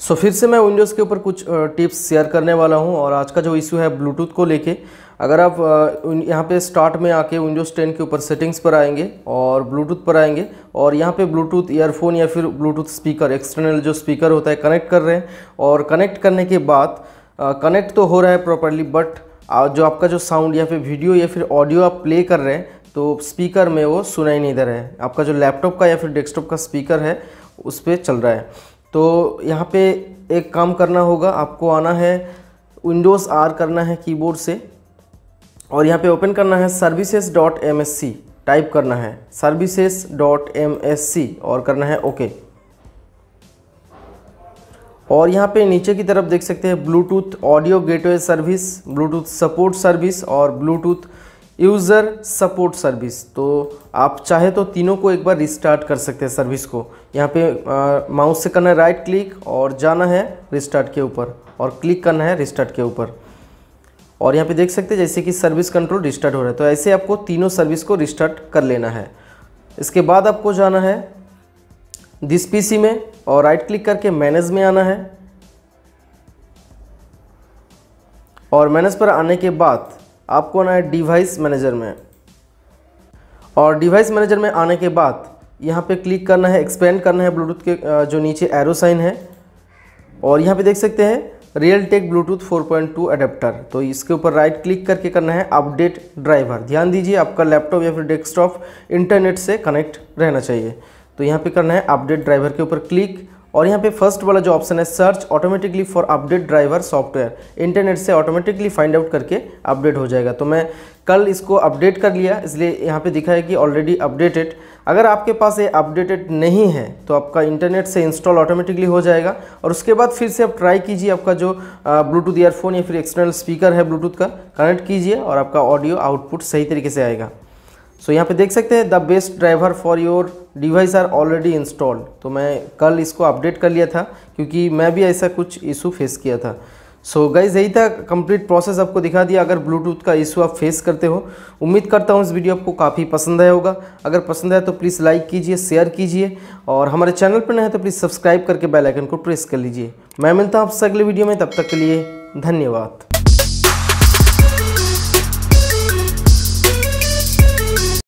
सो so, फिर से मैं विंडोज़ के ऊपर कुछ टिप्स शेयर करने वाला हूँ और आज का जो इश्यू है ब्लूटूथ को लेके अगर आप यहाँ पे स्टार्ट में आके विंडोज़ 10 के ऊपर सेटिंग्स पर आएंगे और ब्लूटूथ पर आएंगे और यहाँ पे ब्लूटूथ ईयरफोन या फिर ब्लूटूथ स्पीकर एक्सटर्नल जो स्पीकर होता है कनेक्ट कर रहे हैं और कनेक्ट करने के बाद कनेक्ट तो हो रहा है प्रॉपरली बट जो आपका जो साउंड या फिर वीडियो या फिर ऑडियो आप प्ले कर रहे हैं तो स्पीकर में वो सुनाई नहीं दे रहा है आपका जो लैपटॉप का या फिर डेस्कटॉप का स्पीकर है उस पर चल रहा है तो यहाँ पे एक काम करना होगा आपको आना है विंडोज़ आर करना है कीबोर्ड से और यहाँ पे ओपन करना है services dot M S C type करना है services dot M S C और करना है ओके और यहाँ पे नीचे की तरफ देख सकते हैं Bluetooth audio gateway service Bluetooth support service और ब्लूटूथ यूज़र सपोर्ट सर्विस तो आप चाहे तो तीनों को एक बार रिस्टार्ट कर सकते हैं सर्विस को यहाँ पे माउस से करना है राइट क्लिक और जाना है रिस्टार्ट के ऊपर और क्लिक करना है रिस्टार्ट के ऊपर और यहाँ पे देख सकते हैं जैसे कि सर्विस कंट्रोल रिस्टार्ट हो रहा है तो ऐसे आपको तीनों सर्विस को रिस्टार्ट कर लेना है इसके बाद आपको जाना है दिस पी में और राइट क्लिक करके मैनेज में आना है और मैनेज पर आने के बाद आपको आना है डिवाइस मैनेजर में और डिवाइस मैनेजर में आने के बाद यहाँ पे क्लिक करना है एक्सपेंड करना है ब्लूटूथ के जो नीचे एरो साइन है और यहाँ पे देख सकते हैं रियल टेक ब्लूटूथ 4.2 अडेप्टर तो इसके ऊपर राइट क्लिक करके करना है अपडेट ड्राइवर ध्यान दीजिए आपका लैपटॉप या फिर डेस्कटॉप इंटरनेट से कनेक्ट रहना चाहिए तो यहाँ पे करना है अपडेट ड्राइवर के ऊपर क्लिक और यहाँ पे फर्स्ट वाला जो ऑप्शन है search automatically for update driver software internet से ऑटोमेटिकली फाइंड आउट करके अपडेट हो जाएगा तो मैं कल इसको अपडेट कर लिया इसलिए यहाँ पे दिखा है कि ऑलरेडी अपडेटेड अगर आपके पास ये अपडेटेड नहीं है तो आपका इंटरनेट से इंस्टॉल ऑटोमेटिकली हो जाएगा और उसके बाद फिर से आप ट्राई कीजिए आपका जो ब्लूटूथ ईयरफोन या फिर एक्सटर्नल स्पीकर है ब्लूटूथ का कनेक्ट कीजिए और आपका ऑडियो आउटपुट सही तरीके से आएगा सो so, यहाँ पे देख सकते हैं the best driver for your device are already installed तो मैं कल इसको अपडेट कर लिया था क्योंकि मैं भी ऐसा कुछ इशू फेस किया था सो so, गाइज यही था कंप्लीट प्रोसेस आपको दिखा दिया अगर ब्लूटूथ का इशू आप फेस करते हो उम्मीद करता हूँ इस वीडियो आपको काफ़ी पसंद आया होगा अगर पसंद आया तो प्लीज़ लाइक कीजिए शेयर कीजिए और हमारे चैनल पर है तो प्लीज़ सब्सक्राइब करके बेल आइकन को प्रेस कर लीजिए मैं मिलता हूँ आपसे अगले वीडियो में तब तक के लिए धन्यवाद